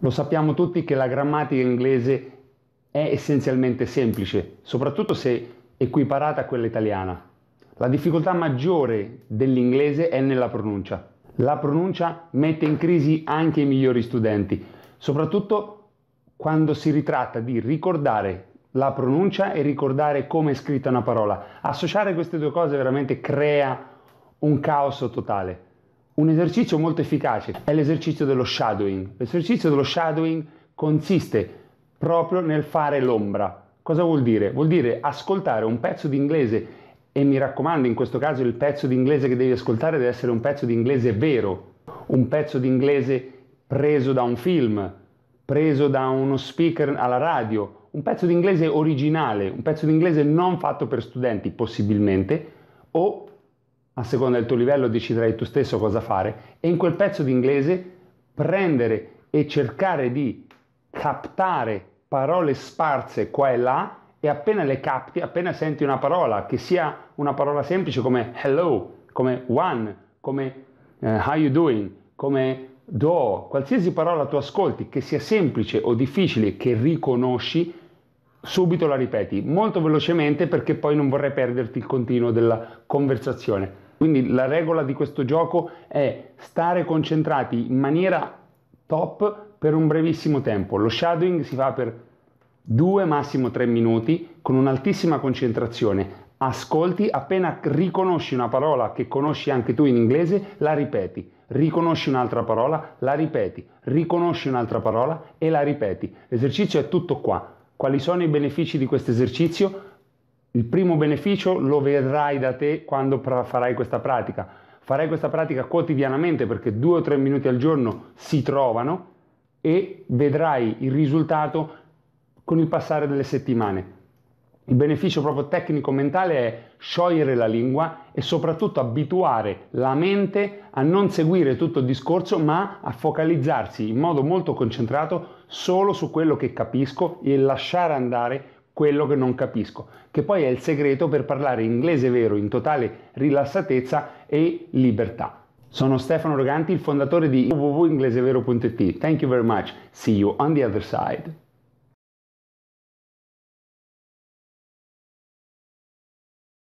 Lo sappiamo tutti che la grammatica inglese è essenzialmente semplice, soprattutto se equiparata a quella italiana. La difficoltà maggiore dell'inglese è nella pronuncia. La pronuncia mette in crisi anche i migliori studenti, soprattutto quando si ritratta di ricordare la pronuncia e ricordare come è scritta una parola. Associare queste due cose veramente crea un caos totale. Un esercizio molto efficace è l'esercizio dello shadowing. L'esercizio dello shadowing consiste proprio nel fare l'ombra. Cosa vuol dire? Vuol dire ascoltare un pezzo di inglese e mi raccomando, in questo caso il pezzo di inglese che devi ascoltare deve essere un pezzo di inglese vero, un pezzo di inglese preso da un film, preso da uno speaker alla radio, un pezzo di inglese originale, un pezzo di inglese non fatto per studenti possibilmente o a seconda del tuo livello deciderai tu stesso cosa fare, e in quel pezzo di inglese prendere e cercare di captare parole sparse qua e là e appena le capti, appena senti una parola, che sia una parola semplice come hello, come one, come uh, how you doing, come do, qualsiasi parola tu ascolti, che sia semplice o difficile, che riconosci, subito la ripeti, molto velocemente perché poi non vorrei perderti il continuo della conversazione. Quindi la regola di questo gioco è stare concentrati in maniera top per un brevissimo tempo. Lo shadowing si fa per 2 massimo 3 minuti con un'altissima concentrazione. Ascolti, appena riconosci una parola che conosci anche tu in inglese, la ripeti. Riconosci un'altra parola, la ripeti. Riconosci un'altra parola e la ripeti. L'esercizio è tutto qua. Quali sono i benefici di questo esercizio? Il primo beneficio lo vedrai da te quando farai questa pratica. Farai questa pratica quotidianamente perché due o tre minuti al giorno si trovano e vedrai il risultato con il passare delle settimane. Il beneficio proprio tecnico-mentale è sciogliere la lingua e soprattutto abituare la mente a non seguire tutto il discorso ma a focalizzarsi in modo molto concentrato solo su quello che capisco e lasciare andare quello che non capisco, che poi è il segreto per parlare inglese vero in totale rilassatezza e libertà. Sono Stefano Roganti, il fondatore di www.inglesevero.it. Thank you very much. See you on the other side.